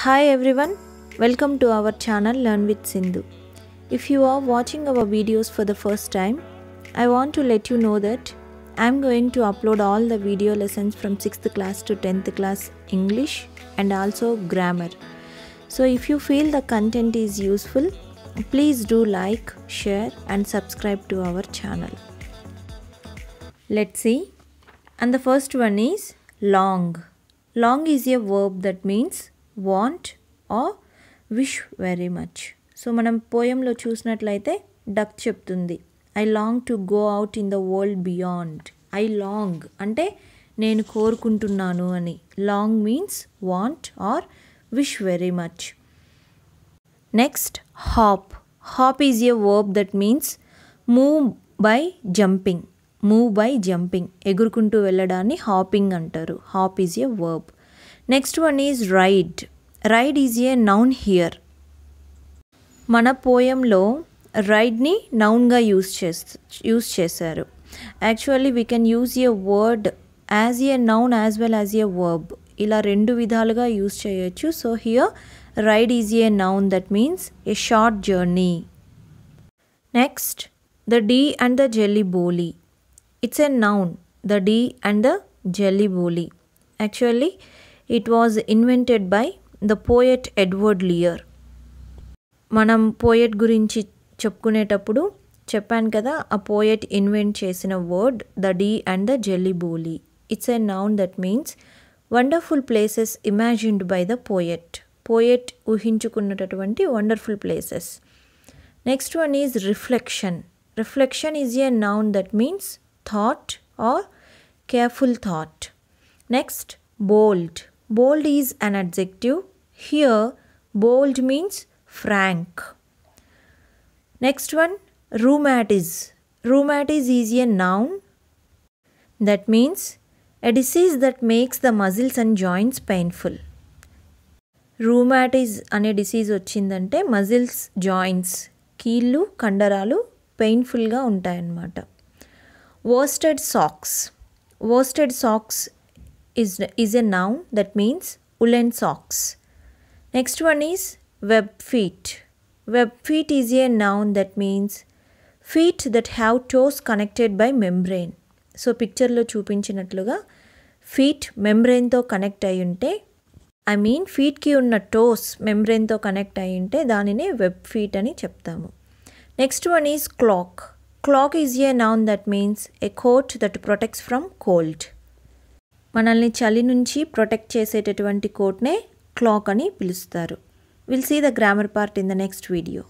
Hi everyone, welcome to our channel Learn with Sindhu. If you are watching our videos for the first time, I want to let you know that I am going to upload all the video lessons from 6th class to 10th class English and also grammar. So if you feel the content is useful, please do like, share and subscribe to our channel. Let's see. And the first one is long. Long is a verb that means want or wish very much so మనం పోయంలో చూసినట్లయితే duck చెప్తుంది I long to go out in the world beyond I long అంటే నేను కోరుకుంటున్నాను అని long means want or wish very much next hop hop is a verb that means move by jumping move by jumping ఎగురుకుంటూ వెళ్ళడాన్ని hopping అంటారు hop is a verb Next one is ride. Ride is a noun here మన పోయంలో రైడ్ని నౌన్గా use చేస్తూ use చేశారు actually we can use a word as a noun as well as a verb ఇలా రెండు విధాలుగా యూస్ చేయొచ్చు so here ride is a noun that means a short journey next the Dee and the Jelly Bo Lee it's a noun the Dee and the Jelly Bo Lee actually it was invented by the poet Edward Lear మనం poet గురించి చెప్పుకునేటప్పుడు చెప్పాను కదా ఆ poet invent చేసిన word the Dee and the Jelly Bo Lee it's a noun that means wonderful places imagined by the poet poet ఊహించుకున్నటటువంటి wonderful places next one is reflection reflection is a noun that means thought or careful thought next bold Bold is an adjective. Here, bold means frank. Next one, rheumatiz. Rheumatiz is a noun. That means a disease that makes the muscles and joints painful. Rheumatism అనే disease వచ్చిందంటే muscles joints కీళ్ళు కండరాలు పెయిన్ఫుల్గా ఉంటాయన్నమాట worsted socks worsted socks is, is a noun that means woolen socks. Next one is web feet. Web feet is a noun that means feet that have toes connected by membrane. So picture lo chupinchinatluga feet membrane to connect ayunte. I mean feet ki toes membrane to connect ayunte danine web feet ani cheptamu. Next one is clock. Clock is a noun that means a coat that protects from cold. మనల్ని చలి నుంచి protect చేసేటటువంటి కోట్నే clock అని పిలుస్తారు will see the grammar part in the next video